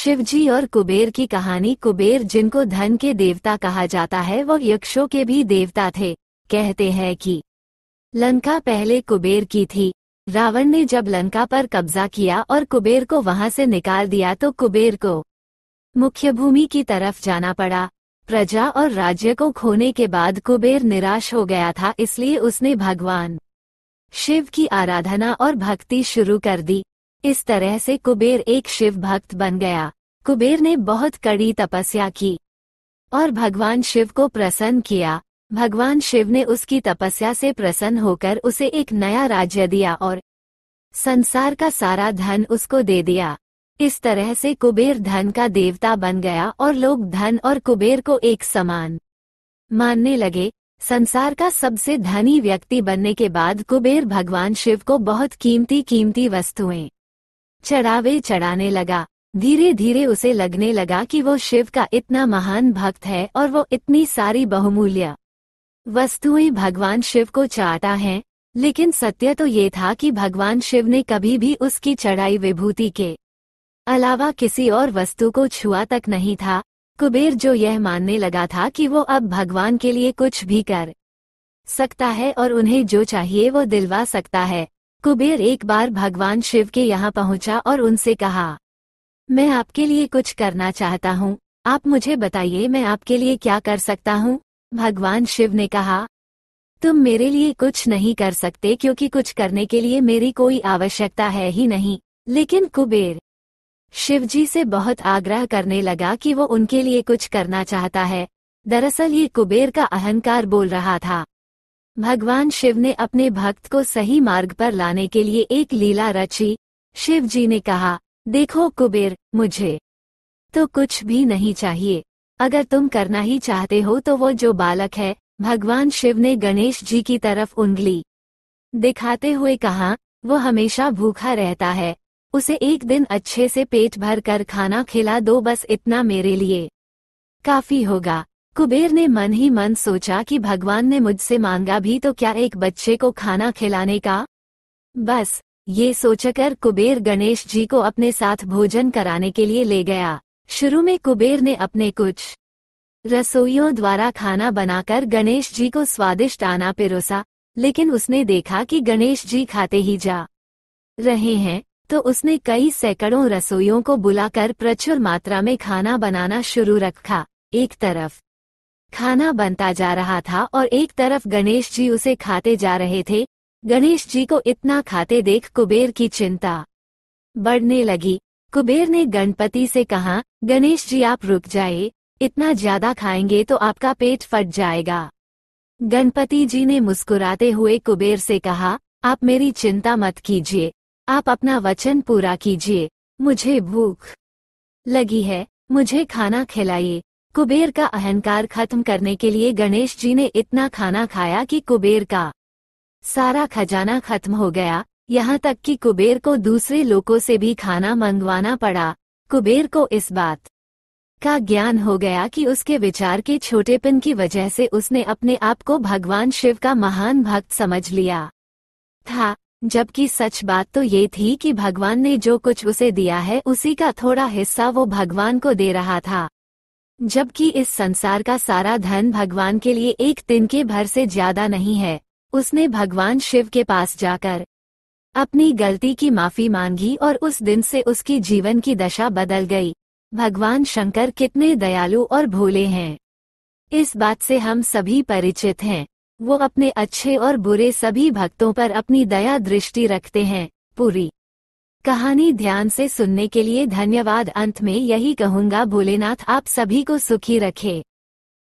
शिवजी और कुबेर की कहानी कुबेर जिनको धन के देवता कहा जाता है वह यक्षों के भी देवता थे कहते हैं कि लंका पहले कुबेर की थी रावण ने जब लंका पर कब्जा किया और कुबेर को वहां से निकाल दिया तो कुबेर को मुख्य भूमि की तरफ जाना पड़ा प्रजा और राज्य को खोने के बाद कुबेर निराश हो गया था इसलिए उसने भगवान शिव की आराधना और भक्ति शुरू कर दी इस तरह से कुबेर एक शिव भक्त बन गया कुबेर ने बहुत कड़ी तपस्या की और भगवान शिव को प्रसन्न किया भगवान शिव ने उसकी तपस्या से प्रसन्न होकर उसे एक नया राज्य दिया और संसार का सारा धन उसको दे दिया इस तरह से कुबेर धन का देवता बन गया और लोग धन और कुबेर को एक समान मानने लगे संसार का सबसे धनी व्यक्ति बनने के बाद कुबेर भगवान शिव को बहुत कीमती कीमती वस्तुएं चढ़ावे चढ़ाने लगा धीरे धीरे उसे लगने लगा कि वो शिव का इतना महान भक्त है और वो इतनी सारी बहुमूल्य वस्तुएं भगवान शिव को चाहता है लेकिन सत्य तो ये था कि भगवान शिव ने कभी भी उसकी चढ़ाई विभूति के अलावा किसी और वस्तु को छुआ तक नहीं था कुबेर जो यह मानने लगा था कि वो अब भगवान के लिए कुछ भी कर सकता है और उन्हें जो चाहिए वो दिलवा सकता है कुबेर एक बार भगवान शिव के यहाँ पहुँचा और उनसे कहा मैं आपके लिए कुछ करना चाहता हूँ आप मुझे बताइए मैं आपके लिए क्या कर सकता हूँ भगवान शिव ने कहा तुम मेरे लिए कुछ नहीं कर सकते क्योंकि कुछ करने के लिए मेरी कोई आवश्यकता है ही नहीं लेकिन कुबेर शिवजी से बहुत आग्रह करने लगा कि वो उनके लिए कुछ करना चाहता है दरअसल ये कुबेर का अहंकार बोल रहा था भगवान शिव ने अपने भक्त को सही मार्ग पर लाने के लिए एक लीला रची शिव जी ने कहा देखो कुबेर मुझे तो कुछ भी नहीं चाहिए अगर तुम करना ही चाहते हो तो वो जो बालक है भगवान शिव ने गणेश जी की तरफ उंगली दिखाते हुए कहा वो हमेशा भूखा रहता है उसे एक दिन अच्छे से पेट भर कर खाना खिला दो बस इतना मेरे लिए काफी होगा कुबेर ने मन ही मन सोचा कि भगवान ने मुझसे मांगा भी तो क्या एक बच्चे को खाना खिलाने का बस ये सोचकर कुबेर गणेश जी को अपने साथ भोजन कराने के लिए ले गया शुरू में कुबेर ने अपने कुछ रसोइयों द्वारा खाना बनाकर गणेश जी को स्वादिष्ट आना पिरोसा लेकिन उसने देखा कि गणेश जी खाते ही जा रहे हैं तो उसने कई सैकड़ों रसोइयों को बुलाकर प्रचुर मात्रा में खाना बनाना शुरू रखा एक तरफ खाना बनता जा रहा था और एक तरफ गणेश जी उसे खाते जा रहे थे गणेश जी को इतना खाते देख कुबेर की चिंता बढ़ने लगी कुबेर ने गणपति से कहा गणेश जी आप रुक जाए इतना ज्यादा खाएंगे तो आपका पेट फट जाएगा गणपति जी ने मुस्कुराते हुए कुबेर से कहा आप मेरी चिंता मत कीजिए आप अपना वचन पूरा कीजिए मुझे भूख लगी है मुझे खाना खिलाइए कुबेर का अहंकार खत्म करने के लिए गणेश जी ने इतना खाना खाया कि कुबेर का सारा खजाना खत्म हो गया यहाँ तक कि कुबेर को दूसरे लोगों से भी खाना मंगवाना पड़ा कुबेर को इस बात का ज्ञान हो गया कि उसके विचार के छोटेपन की वजह से उसने अपने आप को भगवान शिव का महान भक्त समझ लिया था जबकि सच बात तो ये थी कि भगवान ने जो कुछ उसे दिया है उसी का थोड़ा हिस्सा वो भगवान को दे रहा था जबकि इस संसार का सारा धन भगवान के लिए एक दिन के भर से ज्यादा नहीं है उसने भगवान शिव के पास जाकर अपनी गलती की माफी मांगी और उस दिन से उसकी जीवन की दशा बदल गई भगवान शंकर कितने दयालु और भोले हैं इस बात से हम सभी परिचित हैं वो अपने अच्छे और बुरे सभी भक्तों पर अपनी दया दृष्टि रखते हैं पूरी कहानी ध्यान से सुनने के लिए धन्यवाद अंत में यही कहूँगा भोलेनाथ आप सभी को सुखी रखे